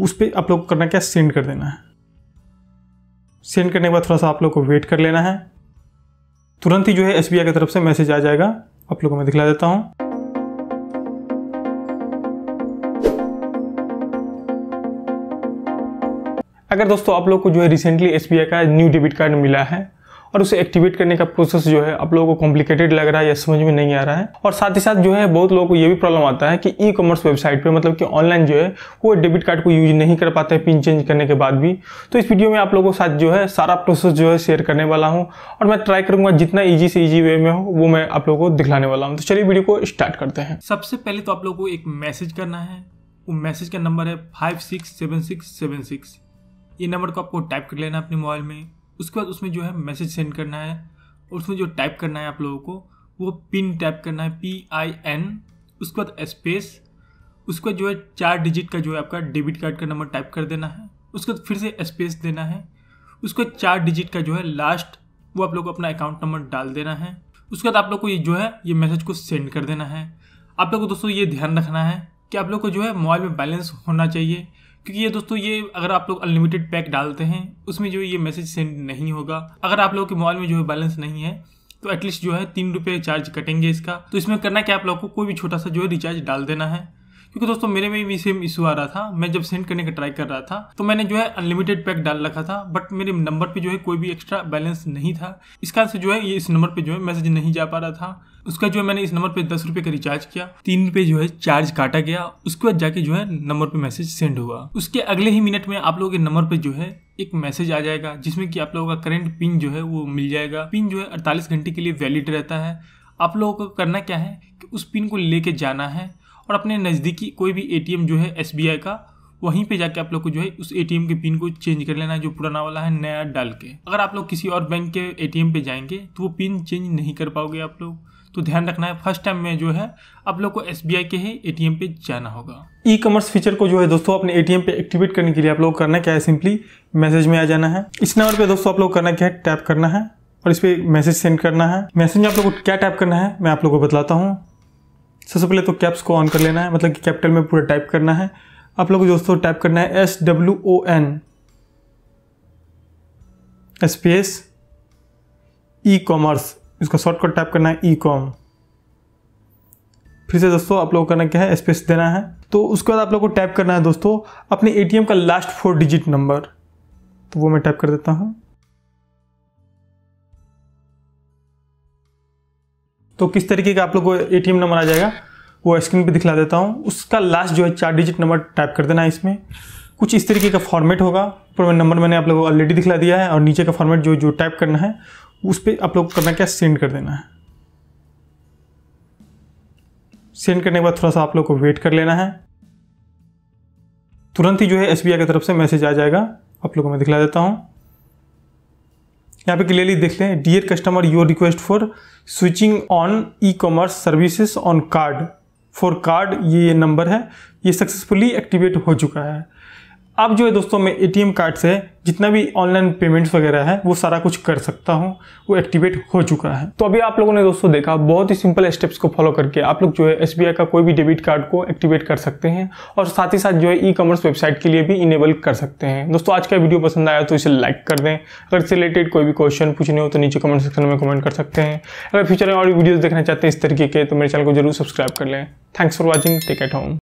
उस पर आप लोग को करना क्या सेंड कर देना है सेंड करने के बाद थोड़ा सा आप लोग को वेट कर लेना है तुरंत ही जो है एस की तरफ से मैसेज आ जाएगा आप लोग को मैं दिखला देता हूँ अगर दोस्तों आप लोग को जो है रिसेंटली एस का न्यू डेबिट कार्ड मिला है और उसे एक्टिवेट करने का प्रोसेस जो है आप लोगों को कॉम्प्लिकेटेड लग रहा है या समझ में नहीं आ रहा है और साथ ही साथ जो है बहुत लोगों को ये भी प्रॉब्लम आता है कि ई कॉमर्स वेबसाइट पर मतलब कि ऑनलाइन जो है वो डेबिट कार्ड को यूज नहीं कर पाते हैं पिन चेंज करने के बाद भी तो इस वीडियो में आप लोगों के साथ जो है सारा प्रोसेस जो है शेयर करने वाला हूँ और मैं ट्राई करूँगा जितना ईजी से ईजी वे में हो वो मैं आप लोगों को दिखलाने वाला हूँ तो चलिए वीडियो को स्टार्ट करते हैं सबसे पहले तो आप लोगों को एक मैसेज करना है वो मैसेज का नंबर है five six seven six seven six ये नंबर को आपको टाइप कर लेना अपने मोबाइल में उसके बाद उसमें जो है मैसेज सेंड करना है और उसमें जो टाइप करना है आप लोगों को वो पिन टाइप करना है पी आई एन उसके बाद स्पेस उसके बाद जो है चार डिजिट का जो है आपका डेबिट कार्ड का नंबर टाइप कर देना है उसके बाद फिर से स्पेस देना है उसके बाद चार डिजिट का जो है लास्ट वो आप लोग को अपना अकाउंट नंबर डाल देना है उसके बाद आप लोग को ये जो है ये मैसेज को सेंड कर देना है आप लोग को दोस्तों ये ध्यान रखना है कि आप लोग को जो है मोबाइल में बैलेंस होना चाहिए क्योंकि ये दोस्तों ये अगर आप लोग अनलिमिटेड पैक डालते हैं उसमें जो ये मैसेज सेंड नहीं होगा अगर आप लोग के मोबाइल में जो है बैलेंस नहीं है तो एटलीस्ट जो है तीन रुपये चार्ज कटेंगे इसका तो इसमें करना क्या आप लोग को कोई भी छोटा सा जो है रिचार्ज डाल देना है क्योंकि दोस्तों मेरे में भी सेम इशू आ रहा था मैं जब सेंड करने का ट्राई कर रहा था तो मैंने जो है अनलिमिटेड पैक डाल रखा था बट मेरे नंबर पर जो है कोई भी एक्स्ट्रा बैलेंस नहीं था इस कारण से जो है ये इस नंबर पर जो है मैसेज नहीं जा पा रहा था उसका जो है मैंने इस नंबर पे दस रुपये का रिचार्ज किया तीन रुपये जो है चार्ज काटा गया उसके बाद जाके जो है नंबर पे मैसेज सेंड हुआ उसके अगले ही मिनट में आप लोगों के नंबर पे जो है एक मैसेज आ जाएगा जिसमें कि आप लोगों का करंट पिन जो है वो मिल जाएगा पिन जो है अड़तालीस घंटे के लिए वैलिड रहता है आप लोगों को करना क्या है कि उस पिन को लेके जाना है और अपने नज़दीकी कोई भी ए जो है एस का वहीं पे जाके आप लोग को जो है उस एटीएम के पिन को चेंज कर लेना है जो पुराना वाला है नया डाल के अगर आप लोग किसी और बैंक के एटीएम पे जाएंगे तो वो पिन चेंज नहीं कर पाओगे आप लोग तो ध्यान रखना है फर्स्ट टाइम में जो है आप लोग को एस के ही एटीएम पे जाना होगा ई कॉमर्स फीचर को जो है दोस्तों अपने ए पे एक्टिवेट करने के लिए आप लोग करना क्या है सिंपली मैसेज में आ जाना है इस नंबर पर दोस्तों आप लोग करना क्या है टैप करना है और इस पर मैसेज सेंड करना है मैसेज में आप लोग को क्या टैप करना है मैं आप लोग को बताता हूँ सबसे पहले तो कैप्स को ऑन कर लेना है मतलब कि कैपिटल में पूरा टाइप करना है आप लोगों को दोस्तों टाइप करना है S W O N space e commerce इसका शॉर्टकट टाइप करना है ई कॉम फिर से दोस्तों आप लोगों को करना क्या है स्पेस देना है तो उसके बाद आप लोगों को टाइप करना है दोस्तों अपने एटीएम का लास्ट फोर डिजिट नंबर तो वो मैं टाइप कर देता हूँ तो किस तरीके का आप लोग को ए नंबर आ जाएगा वो स्क्रीन पे दिखला देता हूँ उसका लास्ट जो है चार डिजिट नंबर टाइप कर देना है इसमें कुछ इस तरीके का फॉर्मेट होगा ऊपर में नंबर मैंने आप लोगों को ऑलरेडी दिखला दिया है और नीचे का फॉर्मेट जो जो टाइप करना है उस पर आप लोग करना क्या सेंड कर देना है सेंड करने के बाद थोड़ा सा आप लोग को वेट कर लेना है तुरंत ही जो है एस की तरफ से मैसेज आ जाएगा आप लोगों को मैं दिखला देता हूँ यहाँ पे क्लियरली देख लें dear customer your request for switching on e commerce services on card for card ये नंबर है ये सक्सेसफुली एक्टिवेट हो चुका है अब जो है दोस्तों मैं एटीएम कार्ड से जितना भी ऑनलाइन पेमेंट्स वगैरह है वो सारा कुछ कर सकता हूँ वो एक्टिवेट हो चुका है तो अभी आप लोगों ने दोस्तों देखा बहुत ही सिंपल स्टेप्स को फॉलो करके आप लोग जो है एस का कोई भी डेबिट कार्ड को एक्टिवेट कर सकते हैं और साथ ही साथ जो है ई कॉमर्स वेबसाइट के लिए भी इनेबल कर सकते हैं दोस्तों आज का वीडियो पसंद आया तो इसे लाइक कर दें अगर इससे रिलेटेड कोई भी क्वेश्चन पूछने हो तो नीचे कमेंट सेक्शन में कमेंट कर सकते हैं अगर फ्यूचर में और वीडियोज़ देखना चाहते हैं इस तरीके के तो मेरे चैनल को जरूर सब्सक्राइब कर लें thanks for watching tech at home